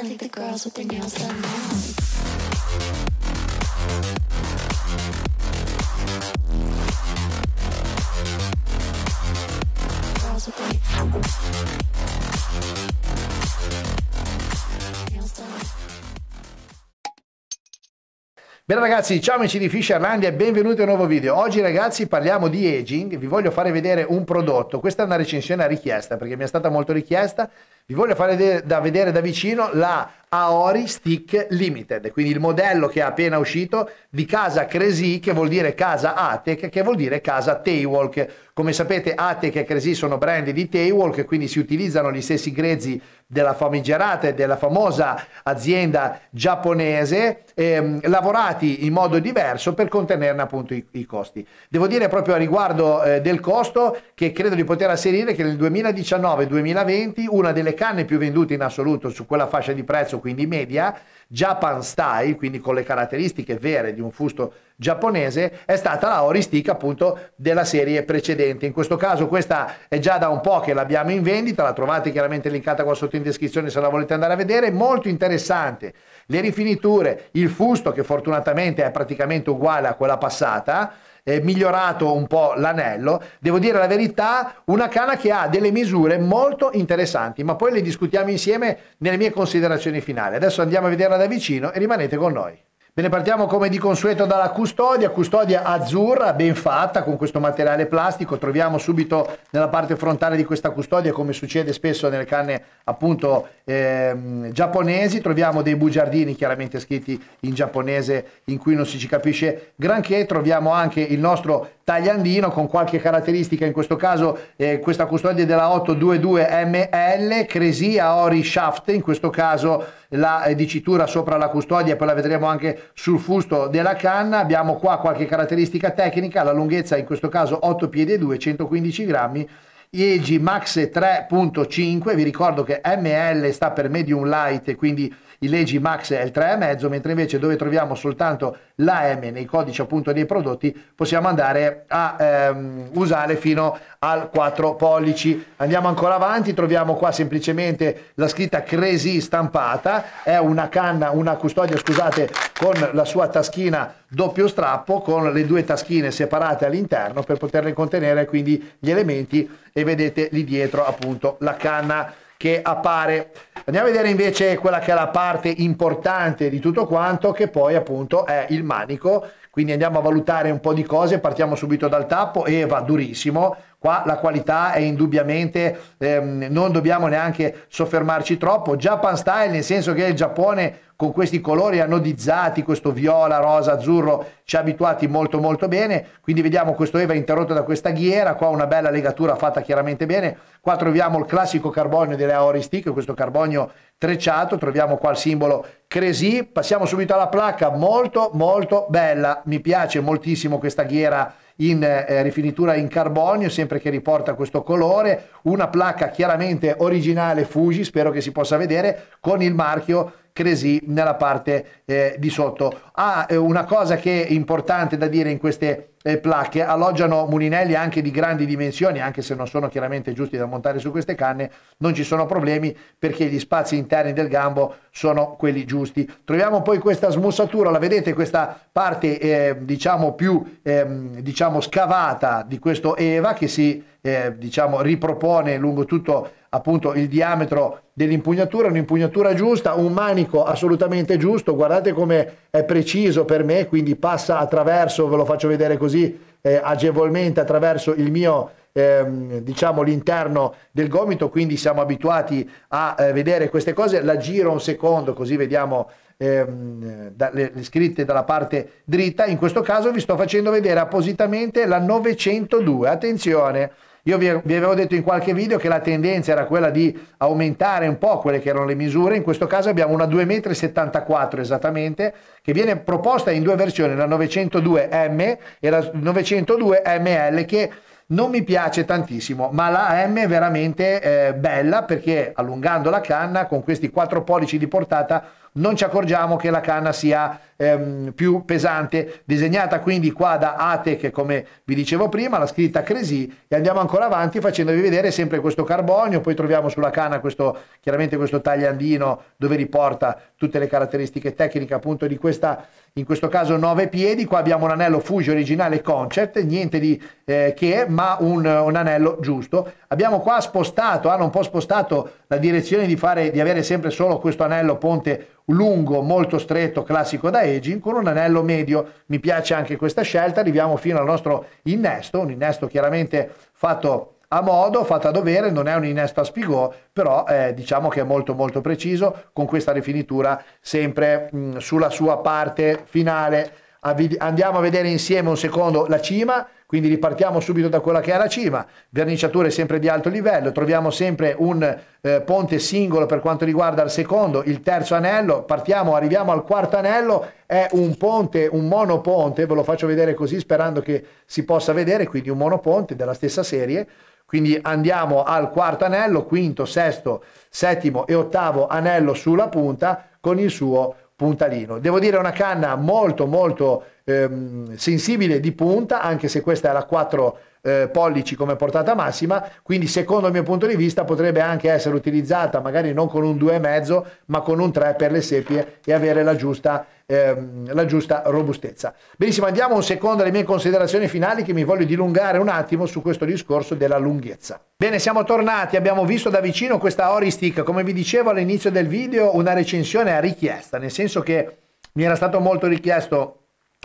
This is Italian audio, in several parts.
I think the girls with their nails done now. Girls with their Bene ragazzi, ciao amici di Fisherland e benvenuti a un nuovo video. Oggi ragazzi parliamo di aging, vi voglio fare vedere un prodotto. Questa è una recensione a richiesta perché mi è stata molto richiesta. Vi voglio fare da vedere da vicino la Aori Stick Limited, quindi il modello che è appena uscito di casa Cresi che vuol dire casa Atec che vuol dire casa Taywalk. Come sapete Atec e Cresi sono brand di Taywalk, quindi si utilizzano gli stessi grezzi della famigerata e della famosa azienda giapponese, ehm, lavorati in modo diverso per contenerne appunto i, i costi. Devo dire proprio a riguardo eh, del costo che credo di poter asserire che nel 2019-2020 una delle canne più vendute in assoluto su quella fascia di prezzo quindi media, Japan Style, quindi con le caratteristiche vere di un fusto giapponese, è stata la Horistic appunto della serie precedente. In questo caso questa è già da un po' che l'abbiamo in vendita, la trovate chiaramente linkata qua sotto in descrizione se la volete andare a vedere, molto interessante. Le rifiniture, il fusto che fortunatamente è praticamente uguale a quella passata, eh, migliorato un po' l'anello. Devo dire la verità, una canna che ha delle misure molto interessanti, ma poi le discutiamo insieme nelle mie considerazioni finali. Adesso andiamo a vederla da vicino e rimanete con noi. Ve ne partiamo come di consueto dalla custodia, custodia azzurra ben fatta con questo materiale plastico, troviamo subito nella parte frontale di questa custodia come succede spesso nelle canne appunto ehm, giapponesi, troviamo dei bugiardini chiaramente scritti in giapponese in cui non si ci capisce granché, troviamo anche il nostro tagliandino con qualche caratteristica, in questo caso eh, questa custodia è della 822ML, Cresia Ori Shaft, in questo caso la eh, dicitura sopra la custodia, poi la vedremo anche sul fusto della canna, abbiamo qua qualche caratteristica tecnica, la lunghezza in questo caso 8 piedi e 2, 115 grammi, IEG Max 3.5, vi ricordo che ML sta per medium light, quindi i leggi Max è il 3,5, mentre invece dove troviamo soltanto la M nei codici appunto dei prodotti possiamo andare a ehm, usare fino al 4 pollici. Andiamo ancora avanti, troviamo qua semplicemente la scritta Cresi stampata, è una canna, una custodia scusate con la sua taschina doppio strappo con le due taschine separate all'interno per poterne contenere quindi gli elementi e vedete lì dietro appunto la canna che appare. Andiamo a vedere invece quella che è la parte importante di tutto quanto, che poi appunto è il manico. Quindi andiamo a valutare un po' di cose, partiamo subito dal tappo e va durissimo Qua la qualità è indubbiamente, ehm, non dobbiamo neanche soffermarci troppo. Japan style, nel senso che il Giappone con questi colori anodizzati, questo viola, rosa, azzurro, ci ha abituati molto molto bene. Quindi vediamo questo Eva interrotto da questa ghiera, qua una bella legatura fatta chiaramente bene. Qua troviamo il classico carbonio delle Aoristiche, questo carbonio trecciato, troviamo qua il simbolo Cresì, passiamo subito alla placca, molto molto bella, mi piace moltissimo questa ghiera in eh, rifinitura in carbonio, sempre che riporta questo colore, una placca chiaramente originale Fuji, spero che si possa vedere, con il marchio Cresì nella parte eh, di sotto. Ah, eh, una cosa che è importante da dire in queste eh, placche, alloggiano mulinelli anche di grandi dimensioni, anche se non sono chiaramente giusti da montare su queste canne, non ci sono problemi perché gli spazi interni del gambo sono quelli giusti. Troviamo poi questa smussatura, la vedete questa parte eh, diciamo più ehm, diciamo scavata di questo Eva che si eh, diciamo ripropone lungo tutto appunto il diametro dell'impugnatura, un'impugnatura giusta, un manico assolutamente giusto, guardate come è preciso per me, quindi passa attraverso, ve lo faccio vedere così eh, agevolmente, attraverso il mio ehm, diciamo l'interno del gomito, quindi siamo abituati a eh, vedere queste cose, la giro un secondo così vediamo ehm, da, le, le scritte dalla parte dritta, in questo caso vi sto facendo vedere appositamente la 902, attenzione! Io vi, vi, avevo detto in qualche video che la tendenza era quella di aumentare un po' quelle che erano le misure, in questo caso abbiamo una 2,74 m esattamente, che viene proposta in due versioni, la 902M e la 902ML che non mi piace tantissimo, ma la M è veramente eh, bella perché allungando la canna con questi 4 pollici di portata non ci accorgiamo che la canna sia ehm, più pesante, disegnata quindi qua da Atec come vi dicevo prima, la scritta Cresi e andiamo ancora avanti facendovi vedere sempre questo carbonio, poi troviamo sulla canna questo, chiaramente questo tagliandino dove riporta tutte le caratteristiche tecniche appunto di questa, in questo caso 9 piedi, qua abbiamo un anello Fuji originale Concept, niente di eh, che, ma un, un, anello giusto. Abbiamo qua spostato, hanno un po' spostato la direzione di, fare, di avere sempre solo questo anello ponte lungo, molto stretto, classico da aging, con un anello medio. Mi piace anche questa scelta, arriviamo fino al nostro innesto, un innesto chiaramente fatto a modo, fatto a dovere, non è un innesto a spigò, però eh, diciamo che è molto molto preciso, con questa rifinitura sempre mh, mm, sulla sua parte finale. Andiamo a vedere insieme un secondo la cima, quindi ripartiamo subito da quella che è la cima, verniciature sempre di alto livello, troviamo sempre un eh, ponte singolo per quanto riguarda il secondo, il terzo anello, partiamo, arriviamo al quarto anello, è un ponte, un monoponte, ve lo faccio vedere così sperando che si possa vedere, quindi un monoponte della stessa serie, quindi andiamo al quarto anello, quinto, sesto, settimo e ottavo anello sulla punta con il suo puntalino. Devo dire una canna molto molto ehm, sensibile di punta, anche se questa è la 4 eh, pollici come portata massima, quindi secondo il mio punto di vista potrebbe anche essere utilizzata magari non con un 2,5 ma con un 3 per le seppie e avere la giusta, ehm, la giusta robustezza. Benissimo, andiamo un secondo alle mie considerazioni finali che mi voglio dilungare un attimo su questo discorso della lunghezza. Bene, siamo tornati, abbiamo visto da vicino questa Horistic, come vi dicevo all'inizio del video una recensione a richiesta, nel senso che mi era stato molto richiesto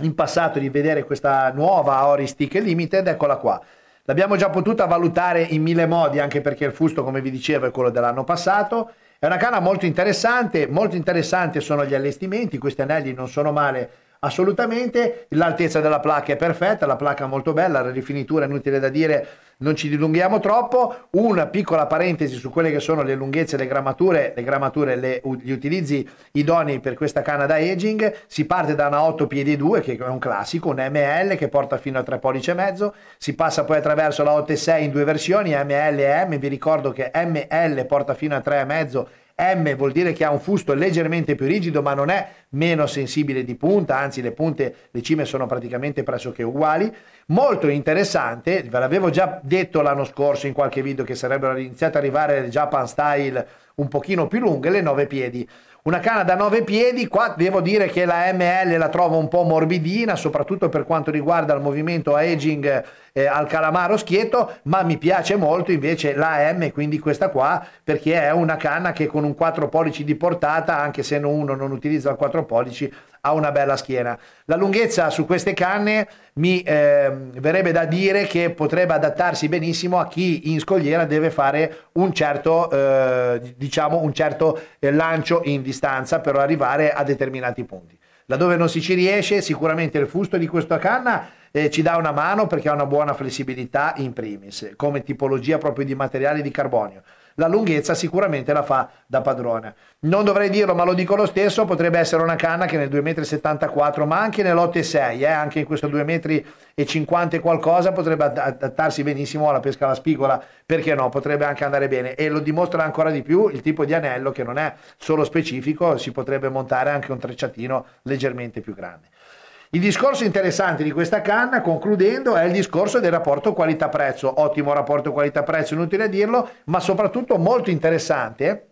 in passato di vedere questa nuova Ori Stick Limited, eccola qua. L'abbiamo già potuta valutare in mille modi, anche perché il fusto, come vi dicevo, è quello dell'anno passato. È una canna molto interessante, molto interessanti sono gli allestimenti, questi anelli non sono male, assolutamente, l'altezza della placca è perfetta, la placca è molto bella, la rifinitura inutile da dire, non ci dilunghiamo troppo, una piccola parentesi su quelle che sono le lunghezze, le grammature, le grammature, le, gli utilizzi idonei per questa canna da aging, si parte da una 8 piedi 2 che è un classico, un ML che porta fino a 3 pollici e mezzo, si passa poi attraverso la 8 e 6 in due versioni, ML e M, vi ricordo che ML porta fino a 3 e mezzo M vuol dire che ha un fusto leggermente più rigido, ma non è meno sensibile di punta, anzi le punte, le cime sono praticamente pressoché uguali. Molto interessante, ve l'avevo già detto l'anno scorso in qualche video che sarebbero iniziate ad arrivare le Japan Style un pochino più lunghe, le 9 piedi. Una canna da 9 piedi, qua devo dire che la ML la trovo un po' morbidina, soprattutto per quanto riguarda il movimento aging eh, al calamaro schietto, ma mi piace molto invece la M, quindi questa qua, perché è una canna che con un 4 pollici di portata, anche se uno non utilizza il 4 un pollice ha una bella schiena. La lunghezza su queste canne mi eh, verrebbe da dire che potrebbe adattarsi benissimo a chi in scogliera deve fare un certo, eh, diciamo un certo eh, lancio in distanza per arrivare a determinati punti. Laddove non si ci riesce, sicuramente il fusto di questa canna eh, ci dà una mano perché ha una buona flessibilità in primis, come tipologia proprio di materiale di carbonio la lunghezza sicuramente la fa da padrone. Non dovrei dirlo, ma lo dico lo stesso, potrebbe essere una canna che nel 2,74 m, ma anche nell'8,6, eh, anche in questo 2,50 m e qualcosa, potrebbe adattarsi benissimo alla pesca alla spigola, perché no, potrebbe anche andare bene. E lo dimostra ancora di più il tipo di anello che non è solo specifico, si potrebbe montare anche un trecciatino leggermente più grande. Il discorso interessante di questa canna, concludendo, è il discorso del rapporto qualità-prezzo. Ottimo rapporto qualità-prezzo, inutile dirlo, ma soprattutto molto interessante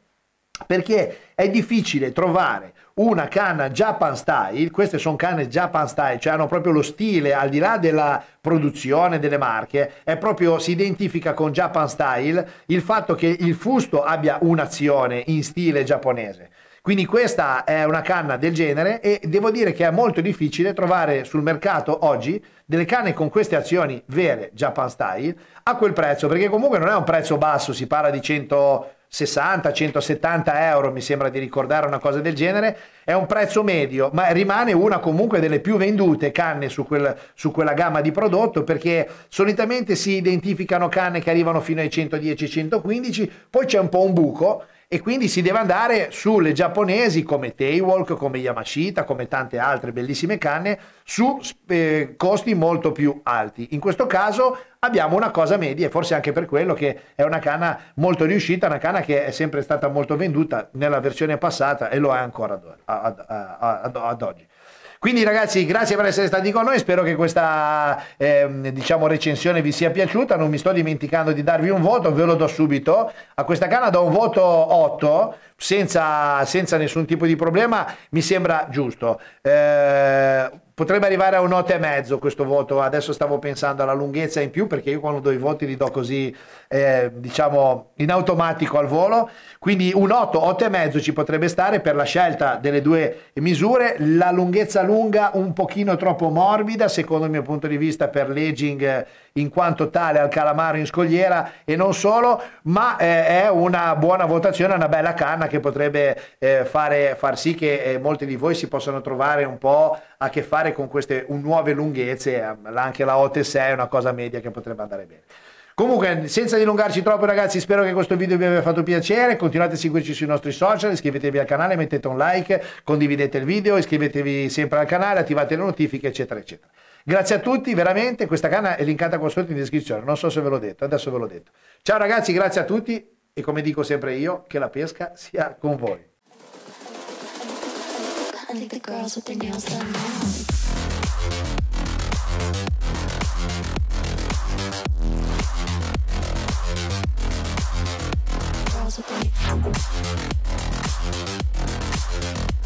perché è difficile trovare una canna Japan style, queste sono canne Japan style, cioè hanno proprio lo stile al di là della produzione delle marche, è proprio si identifica con Japan style il fatto che il fusto abbia un'azione in stile giapponese. Quindi questa è una canna del genere e devo dire che è molto difficile trovare sul mercato oggi delle canne con queste azioni vere Japan Style a quel prezzo, perché comunque non è un prezzo basso, si parla di 160 170 euro, mi sembra di ricordare una cosa del genere, è un prezzo medio, ma rimane una comunque delle più vendute canne su, quel, su quella gamma di prodotto, perché solitamente si identificano canne che arrivano fino ai 110-115, poi c'è un po' un buco e quindi si deve andare sulle giapponesi come Taywalk, come Yamashita, come tante altre bellissime canne su eh, costi molto più alti. In questo caso abbiamo una cosa media e forse anche per quello che è una canna molto riuscita, una canna che è sempre stata molto venduta nella versione passata e lo è ancora ad, ad, ad, ad oggi. Quindi ragazzi, grazie per essere stati con noi, spero che questa eh, diciamo, recensione vi sia piaciuta, non mi sto dimenticando di darvi un voto, ve lo do subito. A questa canna do un voto 8 senza, senza nessun tipo di problema, mi sembra giusto. Eh, potrebbe arrivare a un 8 e mezzo questo voto adesso stavo pensando alla lunghezza in più perché io quando do i voti li do così eh, diciamo in automatico al volo quindi un 8 8 e mezzo ci potrebbe stare per la scelta delle due misure la lunghezza lunga un pochino troppo morbida secondo il mio punto di vista per l'aging eh, in quanto tale al calamaro in scogliera e non solo ma eh, è una buona votazione una bella canna che potrebbe eh, fare, far sì che eh, molti di voi si possano trovare un po' a che fare con queste nuove lunghezze, eh, anche la 6 è una cosa media che potrebbe andare bene. Comunque, senza dilungarci troppo, ragazzi, spero che questo video vi abbia fatto piacere. Continuate a seguirci sui nostri social, iscrivetevi al canale, mettete un like, condividete il video, iscrivetevi sempre al canale, attivate le notifiche, eccetera, eccetera. Grazie a tutti, veramente. Questa canna è linkata qua sotto in descrizione. Non so se ve l'ho detto, adesso ve l'ho detto. Ciao ragazzi, grazie a tutti e come dico sempre io, che la pesca sia con voi. I think the girls with their nails done now. Girls with their